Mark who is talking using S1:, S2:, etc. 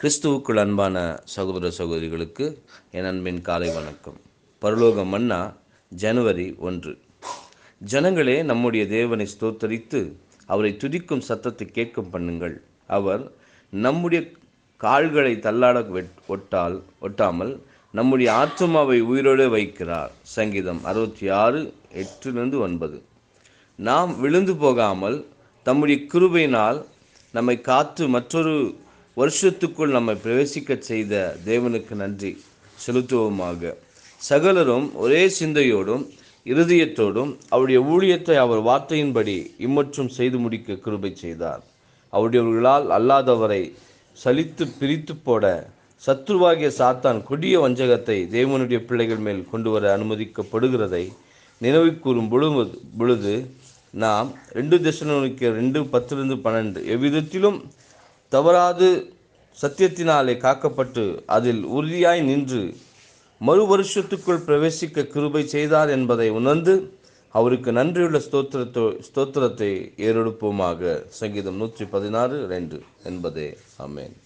S1: கிறிஸ்துவுக்குள் அன்பான சகோதர சகோதரிகளுக்கு என் அன்பின் காலை வணக்கம் பரலோக மன்னா ஜனவரி ஒன்று ஜனங்களே நம்முடைய தேவனை ஸ்தோத்தரித்து அவரை துதிக்கும் சத்தத்தை கேட்கும் பண்ணுங்கள் அவர் நம்முடைய கால்களை தள்ளாட ஒட்டால் ஒட்டாமல் நம்முடைய ஆத்மாவை உயிரோடு வைக்கிறார் சங்கீதம் அறுபத்தி ஆறு எட்டுலேருந்து ஒன்பது நாம் விழுந்து போகாமல் தம்முடைய கிருபையினால் நம்மை காத்து மற்றொரு வருஷத்துக்குள் நம்மை பிரவேசிக்க செய்த தேவனுக்கு நன்றி செலுத்துவோமாக சகலரும் ஒரே சிந்தையோடும் இருதயத்தோடும் அவருடைய ஊழியத்தை அவர் வார்த்தையின்படி இம்மற்றும் செய்து முடிக்க கிருபை செய்தார் அவருடையவர்களால் அல்லாதவரை சலித்து பிரித்து போட சத்ருவாகிய சாத்தான் கொடிய வஞ்சகத்தை தேவனுடைய பிள்ளைகள் மேல் கொண்டு வர அனுமதிக்கப்படுகிறதை நினைவு கூறும் பொழுது பொழுது நாம் ரெண்டு தசனுக்கு ரெண்டு பத்திலிருந்து பன்னெண்டு எவ்விதத்திலும் தவறாது சத்தியத்தினாலே காக்கப்பட்டு அதில் உறுதியாய் நின்று மறு வருஷத்துக்குள் பிரவேசிக்க கிருபை செய்தார் என்பதை உணர்ந்து அவருக்கு நன்றியுள்ள ஸ்தோத்திரத்தோ ஸ்தோத்திரத்தை ஏறெடுப்போமாக சங்கீதம் நூற்றி பதினாறு ரெண்டு என்பதே அமேன்